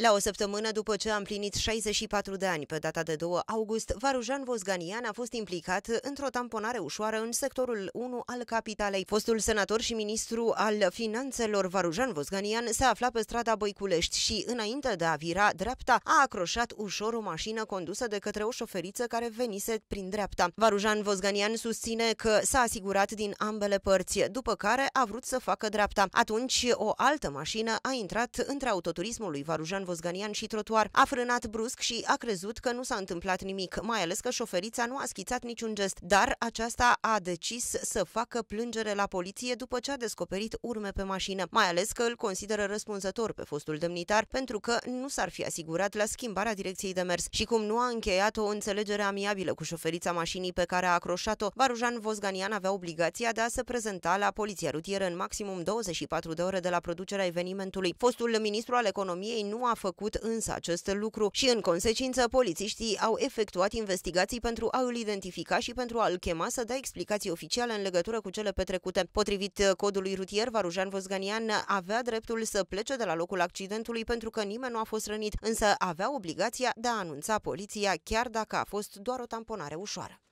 La o săptămână după ce a împlinit 64 de ani, pe data de 2 august, Varujan Vozganian a fost implicat într-o tamponare ușoară în sectorul 1 al capitalei. Fostul senator și ministru al finanțelor Varujan Vozganian se afla pe strada Băiculești și, înainte de a vira dreapta, a acroșat ușor o mașină condusă de către o șoferiță care venise prin dreapta. Varujan Vozganian susține că s-a asigurat din ambele părți, după care a vrut să facă dreapta. Atunci, o altă mașină a intrat între autoturismul lui Varujan Vosganian și trotuar. A frânat brusc și a crezut că nu s-a întâmplat nimic, mai ales că șoferița nu a schițat niciun gest, dar aceasta a decis să facă plângere la poliție după ce a descoperit urme pe mașină, mai ales că îl consideră răspunzător pe fostul demnitar pentru că nu s-ar fi asigurat la schimbarea direcției de mers și cum nu a încheiat o înțelegere amiabilă cu șoferița mașinii pe care a acroșat-o, Varujan Vosganian avea obligația de a se prezenta la poliția rutieră în maximum 24 de ore de la producerea evenimentului. Fostul ministru al economiei nu a făcut însă acest lucru și în consecință polițiștii au efectuat investigații pentru a îl identifica și pentru a-l chema să dea explicații oficiale în legătură cu cele petrecute. Potrivit codului rutier, Varujan Vosganian avea dreptul să plece de la locul accidentului pentru că nimeni nu a fost rănit, însă avea obligația de a anunța poliția chiar dacă a fost doar o tamponare ușoară.